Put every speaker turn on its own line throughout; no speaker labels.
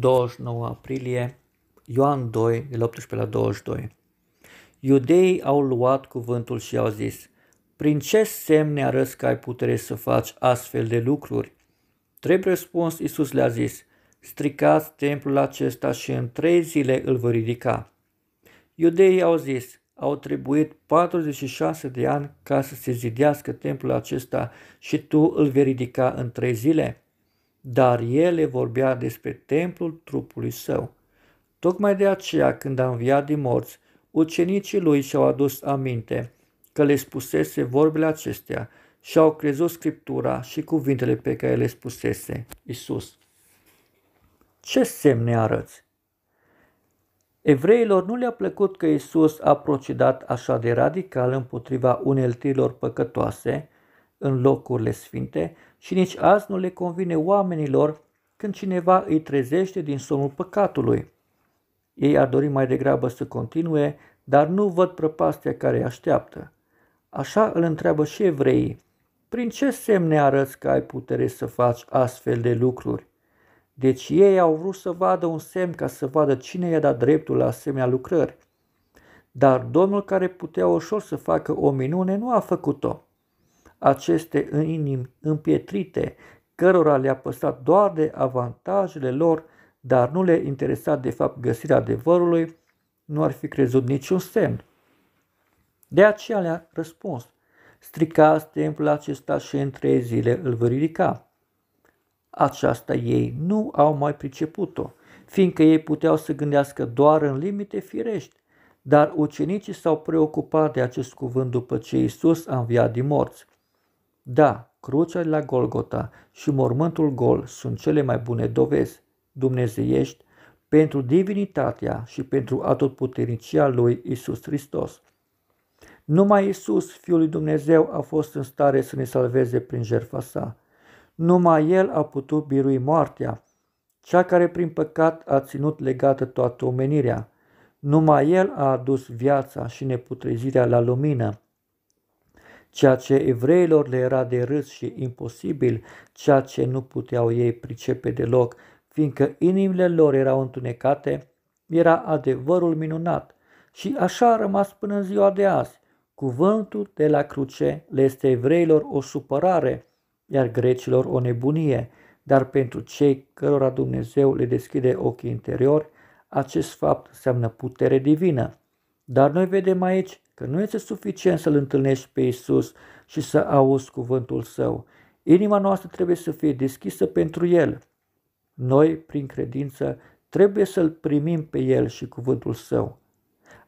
29 aprilie, Ioan 2, de la 18 la 22. Iudeii au luat cuvântul și au zis, prin ce semne arăți că ai putere să faci astfel de lucruri? Trebuie răspuns, Iisus le-a zis, stricați templul acesta și în trei zile îl vă ridica. Iudeii au zis, au trebuit 46 de ani ca să se zidească templul acesta și tu îl vei ridica în trei zile? dar ele vorbea despre templul trupului său. Tocmai de aceea, când a înviat din morți, ucenicii lui și-au adus aminte că le spusese vorbele acestea și au crezut Scriptura și cuvintele pe care le spusese Isus. Ce semne arăți? Evreilor nu le-a plăcut că Isus a procedat așa de radical împotriva uneltirilor păcătoase în locurile sfinte și nici azi nu le convine oamenilor când cineva îi trezește din somnul păcatului. Ei ar dori mai degrabă să continue, dar nu văd prăpastia care îi așteaptă. Așa îl întreabă și evreii. Prin ce semne arăți că ai putere să faci astfel de lucruri? Deci ei au vrut să vadă un semn ca să vadă cine i-a dat dreptul la asemenea lucrări. Dar Domnul care putea ușor să facă o minune nu a făcut-o aceste inimi împietrite, cărora le-a păsat doar de avantajele lor, dar nu le interesa de fapt găsirea adevărului, nu ar fi crezut niciun semn. De aceea le-a răspuns, stricați templul acesta și în trei zile îl vă ridica. Aceasta ei nu au mai priceput-o, fiindcă ei puteau să gândească doar în limite firești, dar ucenicii s-au preocupat de acest cuvânt după ce Isus a înviat din morți. Da, crucea de la Golgota și mormântul gol sunt cele mai bune dovezi dumnezeiești pentru divinitatea și pentru atotputernicia lui Isus Hristos. Numai Isus, Fiul lui Dumnezeu, a fost în stare să ne salveze prin jertfa sa. Numai El a putut birui moartea, cea care prin păcat a ținut legată toată omenirea. Numai El a adus viața și neputrezirea la lumină Ceea ce evreilor le era de râs și imposibil, ceea ce nu puteau ei pricepe deloc, fiindcă inimile lor erau întunecate, era adevărul minunat și așa a rămas până în ziua de azi. Cuvântul de la cruce le este evreilor o supărare, iar grecilor o nebunie, dar pentru cei cărora Dumnezeu le deschide ochii interiori, acest fapt înseamnă putere divină. Dar noi vedem aici că nu este suficient să-L întâlnești pe Isus și să auzi cuvântul Său. Inima noastră trebuie să fie deschisă pentru El. Noi, prin credință, trebuie să-L primim pe El și cuvântul Său.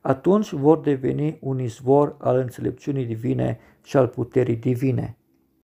Atunci vor deveni un izvor al înțelepciunii divine și al puterii divine.